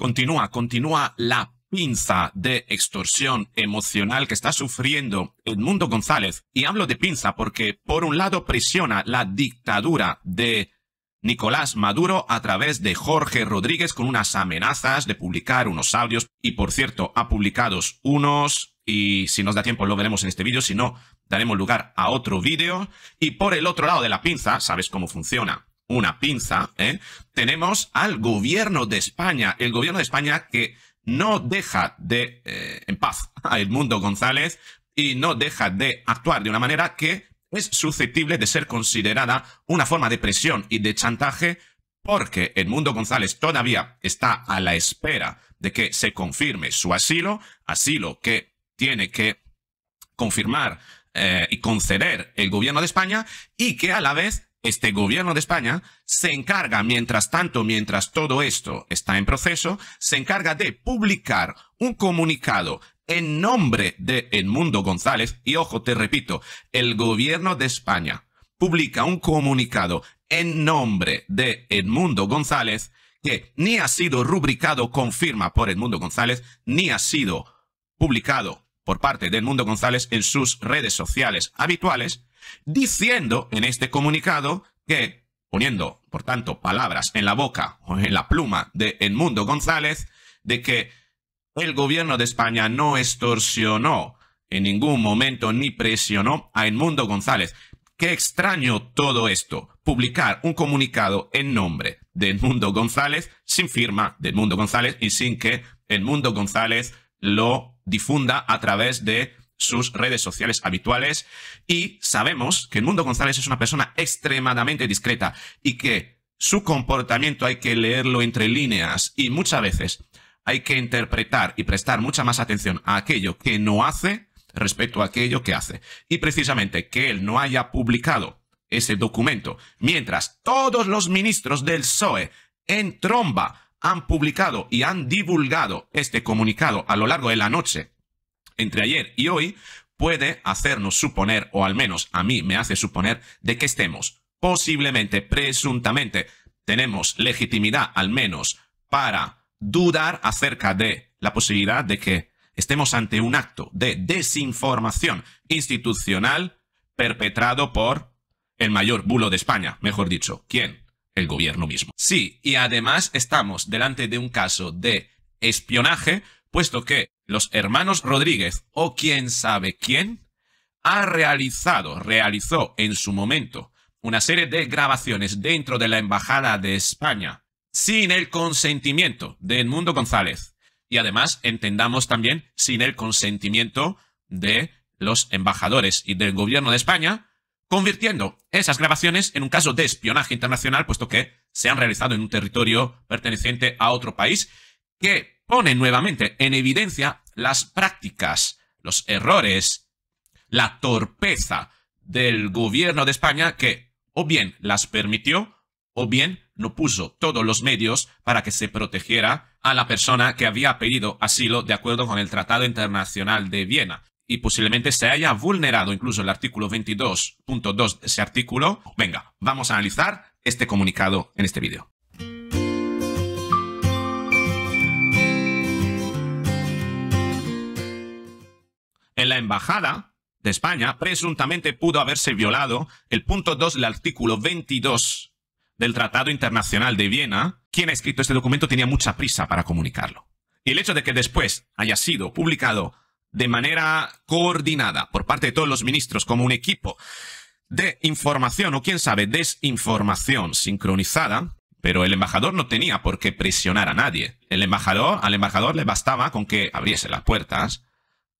Continúa, continúa la pinza de extorsión emocional que está sufriendo Edmundo González. Y hablo de pinza porque, por un lado, presiona la dictadura de Nicolás Maduro a través de Jorge Rodríguez con unas amenazas de publicar unos audios. Y, por cierto, ha publicado unos y si nos da tiempo lo veremos en este vídeo, si no, daremos lugar a otro vídeo. Y por el otro lado de la pinza, sabes cómo funciona una pinza, ¿eh? tenemos al gobierno de España, el gobierno de España que no deja de, eh, en paz, a Edmundo González y no deja de actuar de una manera que es susceptible de ser considerada una forma de presión y de chantaje porque Edmundo González todavía está a la espera de que se confirme su asilo, asilo que tiene que confirmar eh, y conceder el gobierno de España y que a la vez este gobierno de España se encarga, mientras tanto, mientras todo esto está en proceso, se encarga de publicar un comunicado en nombre de Edmundo González, y ojo, te repito, el gobierno de España publica un comunicado en nombre de Edmundo González que ni ha sido rubricado con firma por Edmundo González, ni ha sido publicado por parte El Mundo González en sus redes sociales habituales, diciendo en este comunicado que, poniendo, por tanto, palabras en la boca o en la pluma de Edmundo González, de que el gobierno de España no extorsionó en ningún momento ni presionó a Edmundo González. Qué extraño todo esto, publicar un comunicado en nombre de Edmundo González sin firma de Mundo González y sin que Mundo González lo difunda a través de sus redes sociales habituales y sabemos que el Mundo González es una persona extremadamente discreta y que su comportamiento hay que leerlo entre líneas y muchas veces hay que interpretar y prestar mucha más atención a aquello que no hace respecto a aquello que hace. Y precisamente que él no haya publicado ese documento mientras todos los ministros del PSOE en tromba han publicado y han divulgado este comunicado a lo largo de la noche entre ayer y hoy puede hacernos suponer, o al menos a mí me hace suponer, de que estemos posiblemente, presuntamente, tenemos legitimidad al menos para dudar acerca de la posibilidad de que estemos ante un acto de desinformación institucional perpetrado por el mayor bulo de España, mejor dicho. ¿Quién? el gobierno mismo. Sí, y además estamos delante de un caso de espionaje, puesto que los hermanos Rodríguez o quién sabe quién ha realizado, realizó en su momento una serie de grabaciones dentro de la Embajada de España sin el consentimiento de Edmundo González. Y además, entendamos también, sin el consentimiento de los embajadores y del gobierno de España, convirtiendo esas grabaciones en un caso de espionaje internacional, puesto que se han realizado en un territorio perteneciente a otro país, que pone nuevamente en evidencia las prácticas, los errores, la torpeza del gobierno de España que o bien las permitió o bien no puso todos los medios para que se protegiera a la persona que había pedido asilo de acuerdo con el Tratado Internacional de Viena y posiblemente se haya vulnerado incluso el artículo 22.2 de ese artículo. Venga, vamos a analizar este comunicado en este vídeo. En la embajada de España presuntamente pudo haberse violado el punto 2 del artículo 22 del Tratado Internacional de Viena. Quien ha escrito este documento tenía mucha prisa para comunicarlo. Y el hecho de que después haya sido publicado de manera coordinada por parte de todos los ministros como un equipo de información o quién sabe desinformación sincronizada, pero el embajador no tenía por qué presionar a nadie. El embajador, al embajador le bastaba con que abriese las puertas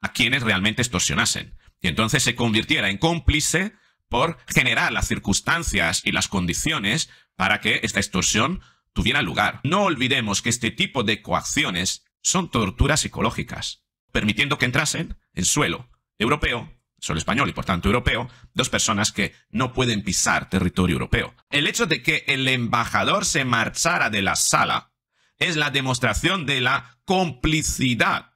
a quienes realmente extorsionasen. Y entonces se convirtiera en cómplice por generar las circunstancias y las condiciones para que esta extorsión tuviera lugar. No olvidemos que este tipo de coacciones son torturas psicológicas permitiendo que entrasen en suelo europeo, suelo español y por tanto europeo, dos personas que no pueden pisar territorio europeo. El hecho de que el embajador se marchara de la sala es la demostración de la complicidad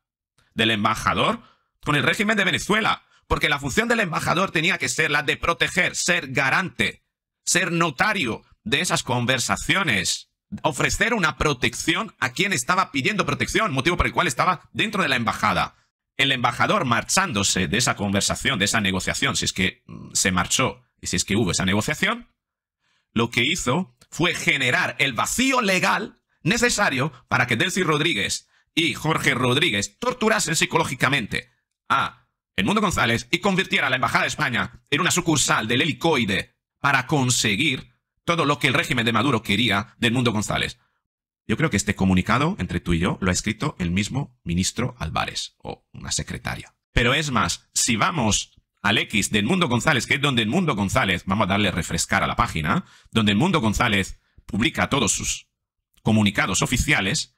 del embajador con el régimen de Venezuela, porque la función del embajador tenía que ser la de proteger, ser garante, ser notario de esas conversaciones ofrecer una protección a quien estaba pidiendo protección, motivo por el cual estaba dentro de la embajada. El embajador marchándose de esa conversación, de esa negociación, si es que mm, se marchó y si es que hubo esa negociación, lo que hizo fue generar el vacío legal necesario para que Delcy Rodríguez y Jorge Rodríguez torturasen psicológicamente a mundo González y convirtiera a la Embajada de España en una sucursal del helicoide para conseguir todo lo que el régimen de Maduro quería del mundo González. Yo creo que este comunicado entre tú y yo lo ha escrito el mismo ministro Álvarez o una secretaria. Pero es más, si vamos al X del Mundo González, que es donde el Mundo González, vamos a darle refrescar a la página, donde el Mundo González publica todos sus comunicados oficiales,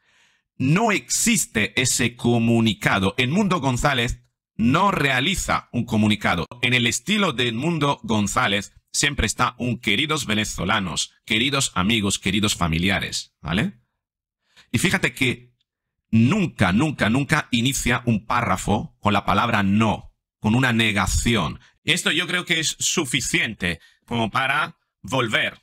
no existe ese comunicado. El Mundo González no realiza un comunicado. En el estilo del Mundo González siempre está un queridos venezolanos, queridos amigos, queridos familiares, ¿vale? Y fíjate que nunca, nunca, nunca inicia un párrafo con la palabra no, con una negación. Esto yo creo que es suficiente como para volver,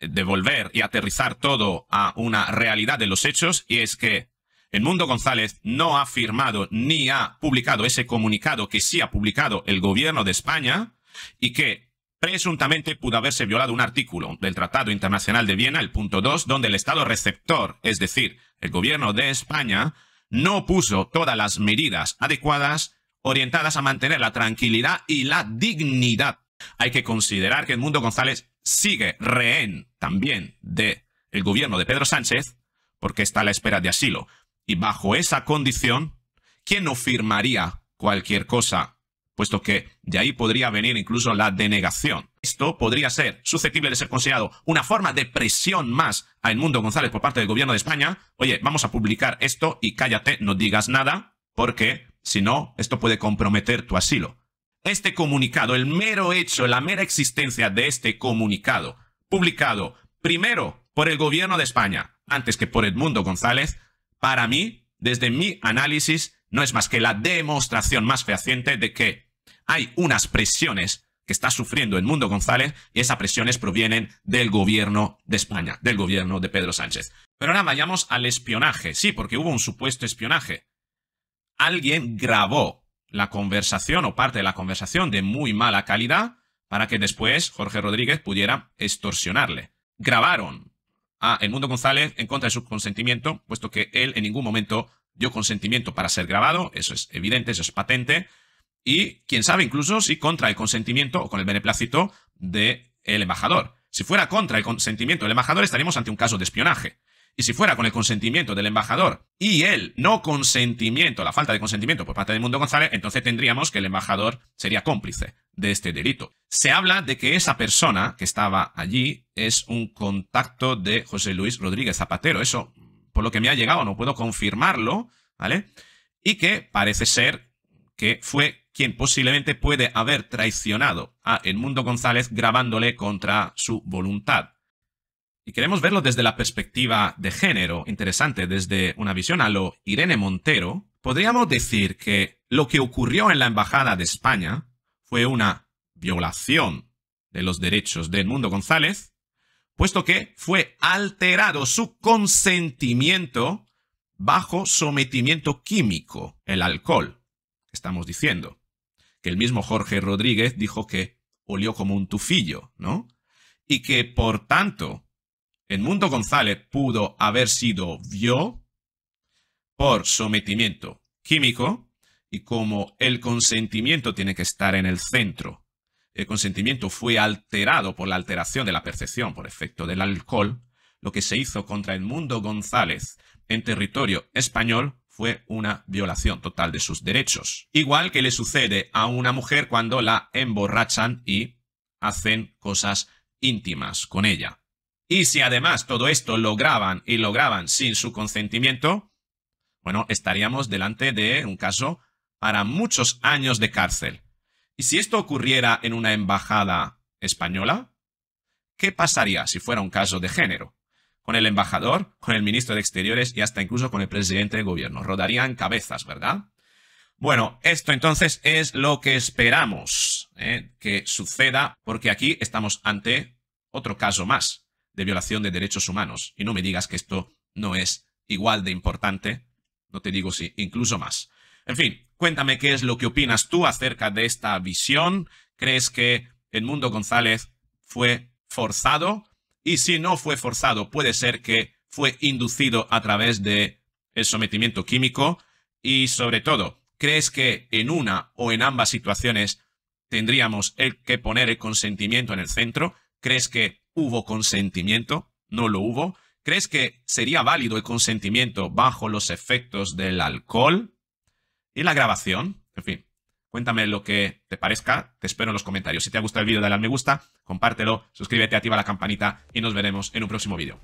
eh, devolver y aterrizar todo a una realidad de los hechos y es que el Mundo González no ha firmado ni ha publicado ese comunicado que sí ha publicado el gobierno de España y que Presuntamente pudo haberse violado un artículo del Tratado Internacional de Viena, el punto 2, donde el Estado receptor, es decir, el gobierno de España, no puso todas las medidas adecuadas orientadas a mantener la tranquilidad y la dignidad. Hay que considerar que el mundo González sigue rehén también de el gobierno de Pedro Sánchez, porque está a la espera de asilo. Y bajo esa condición, ¿quién no firmaría cualquier cosa puesto que de ahí podría venir incluso la denegación. Esto podría ser susceptible de ser considerado una forma de presión más a Edmundo González por parte del gobierno de España. Oye, vamos a publicar esto y cállate, no digas nada, porque si no, esto puede comprometer tu asilo. Este comunicado, el mero hecho, la mera existencia de este comunicado, publicado primero por el gobierno de España, antes que por Edmundo González, para mí, desde mi análisis, no es más que la demostración más fehaciente de que hay unas presiones que está sufriendo el mundo González y esas presiones provienen del gobierno de España, del gobierno de Pedro Sánchez. Pero ahora vayamos al espionaje. Sí, porque hubo un supuesto espionaje. Alguien grabó la conversación o parte de la conversación de muy mala calidad para que después Jorge Rodríguez pudiera extorsionarle. Grabaron a El Mundo González en contra de su consentimiento, puesto que él en ningún momento dio consentimiento para ser grabado, eso es evidente, eso es patente, y quién sabe incluso si contra el consentimiento o con el beneplácito del embajador. Si fuera contra el consentimiento del embajador estaríamos ante un caso de espionaje. Y si fuera con el consentimiento del embajador y el no consentimiento, la falta de consentimiento por parte de Mundo González, entonces tendríamos que el embajador sería cómplice de este delito. Se habla de que esa persona que estaba allí es un contacto de José Luis Rodríguez Zapatero. Eso, por lo que me ha llegado, no puedo confirmarlo, ¿vale? Y que parece ser que fue quien posiblemente puede haber traicionado a Edmundo González grabándole contra su voluntad. Y queremos verlo desde la perspectiva de género, interesante, desde una visión a lo Irene Montero, podríamos decir que lo que ocurrió en la Embajada de España fue una violación de los derechos de Edmundo González, puesto que fue alterado su consentimiento bajo sometimiento químico, el alcohol, estamos diciendo que el mismo Jorge Rodríguez dijo que olió como un tufillo, ¿no? Y que, por tanto, Edmundo González pudo haber sido vio por sometimiento químico y como el consentimiento tiene que estar en el centro el consentimiento fue alterado por la alteración de la percepción por efecto del alcohol, lo que se hizo contra Edmundo González en territorio español fue una violación total de sus derechos. Igual que le sucede a una mujer cuando la emborrachan y hacen cosas íntimas con ella. Y si además todo esto lo graban y lo graban sin su consentimiento, bueno, estaríamos delante de un caso para muchos años de cárcel. ¿Y si esto ocurriera en una embajada española? ¿Qué pasaría si fuera un caso de género? con el embajador, con el ministro de Exteriores y hasta incluso con el presidente del gobierno. Rodarían cabezas, ¿verdad? Bueno, esto entonces es lo que esperamos ¿eh? que suceda, porque aquí estamos ante otro caso más de violación de derechos humanos. Y no me digas que esto no es igual de importante, no te digo si, incluso más. En fin, cuéntame qué es lo que opinas tú acerca de esta visión. ¿Crees que El Mundo González fue forzado y si no fue forzado, puede ser que fue inducido a través de el sometimiento químico. Y sobre todo, ¿crees que en una o en ambas situaciones tendríamos el que poner el consentimiento en el centro? ¿Crees que hubo consentimiento? ¿No lo hubo? ¿Crees que sería válido el consentimiento bajo los efectos del alcohol? ¿Y la grabación? En fin, Cuéntame lo que te parezca, te espero en los comentarios. Si te ha gustado el vídeo, dale al me gusta, compártelo, suscríbete, activa la campanita y nos veremos en un próximo vídeo.